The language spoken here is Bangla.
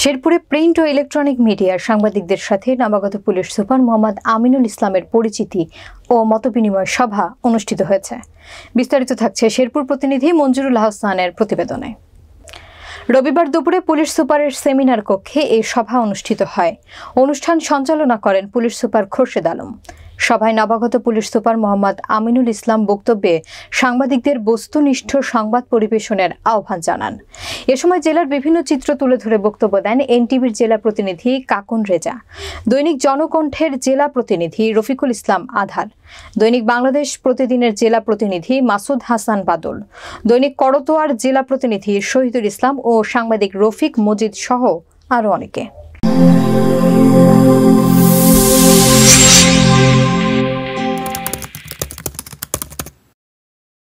শেরপুরে প্রিন্ট ও ইলেকট্রনিক মিডিয়ার সাংবাদিকদের সাথে নবাগত পুলিশ সুপার মোহাম্মদ আমিনুল ইসলামের পরিচিতি ও মতবিনিময় সভা অনুষ্ঠিত হয়েছে বিস্তারিত থাকছে শেরপুর প্রতিনিধি মঞ্জুরুল আহসানের প্রতিবেদনে রবিবার দুপুরে পুলিশ সুপারের সেমিনার কক্ষে এই সভা অনুষ্ঠিত হয় অনুষ্ঠান সঞ্চালনা করেন পুলিশ সুপার খোরশেদ আলম সভায় নবাগত পুলিশ সুপার মোহাম্মদ আমিনুল ইসলাম বক্তব্যে সাংবাদিকদের বস্তুনিষ্ঠ সংবাদ পরিবেশনের আহ্বান জানান এ সময় জেলার বিভিন্ন চিত্র তুলে ধরে বক্তব্য দেন এনটিভির জেলা প্রতিনিধি কাকুন রেজা দৈনিক জনকণ্ঠের জেলা প্রতিনিধি রফিকুল ইসলাম আধার দৈনিক বাংলাদেশ প্রতিদিনের জেলা প্রতিনিধি মাসুদ হাসান বাদল দৈনিক করতোয়ার জেলা প্রতিনিধি শহীদুল ইসলাম ও সাংবাদিক রফিক মজিদ সহ আরও অনেকে